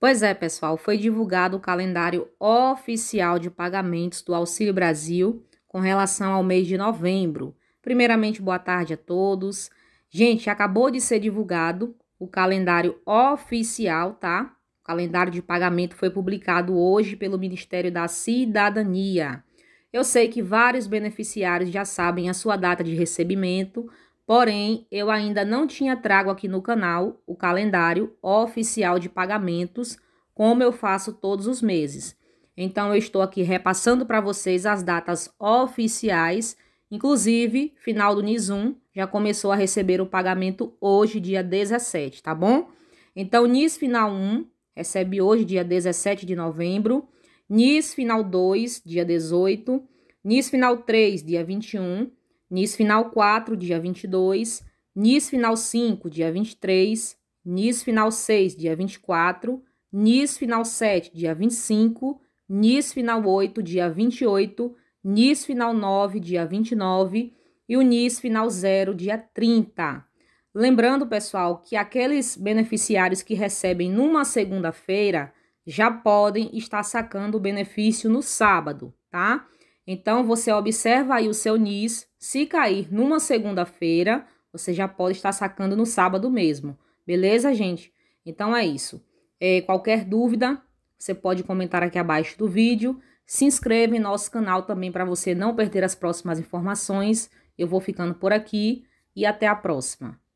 Pois é, pessoal, foi divulgado o calendário oficial de pagamentos do Auxílio Brasil com relação ao mês de novembro. Primeiramente, boa tarde a todos. Gente, acabou de ser divulgado o calendário oficial, tá? O calendário de pagamento foi publicado hoje pelo Ministério da Cidadania. Eu sei que vários beneficiários já sabem a sua data de recebimento, Porém, eu ainda não tinha trago aqui no canal o calendário oficial de pagamentos, como eu faço todos os meses. Então, eu estou aqui repassando para vocês as datas oficiais, inclusive, final do NIS 1 já começou a receber o pagamento hoje, dia 17, tá bom? Então, NIS final 1 recebe hoje, dia 17 de novembro, NIS final 2, dia 18, NIS final 3, dia 21, NIS final 4, dia 22, NIS final 5, dia 23, NIS final 6, dia 24, NIS final 7, dia 25, NIS final 8, dia 28, NIS final 9, dia 29 e o NIS final 0, dia 30. Lembrando, pessoal, que aqueles beneficiários que recebem numa segunda-feira já podem estar sacando o benefício no sábado, tá? Então, você observa aí o seu NIS. Se cair numa segunda-feira, você já pode estar sacando no sábado mesmo. Beleza, gente? Então é isso. É, qualquer dúvida, você pode comentar aqui abaixo do vídeo. Se inscreva em nosso canal também para você não perder as próximas informações. Eu vou ficando por aqui e até a próxima.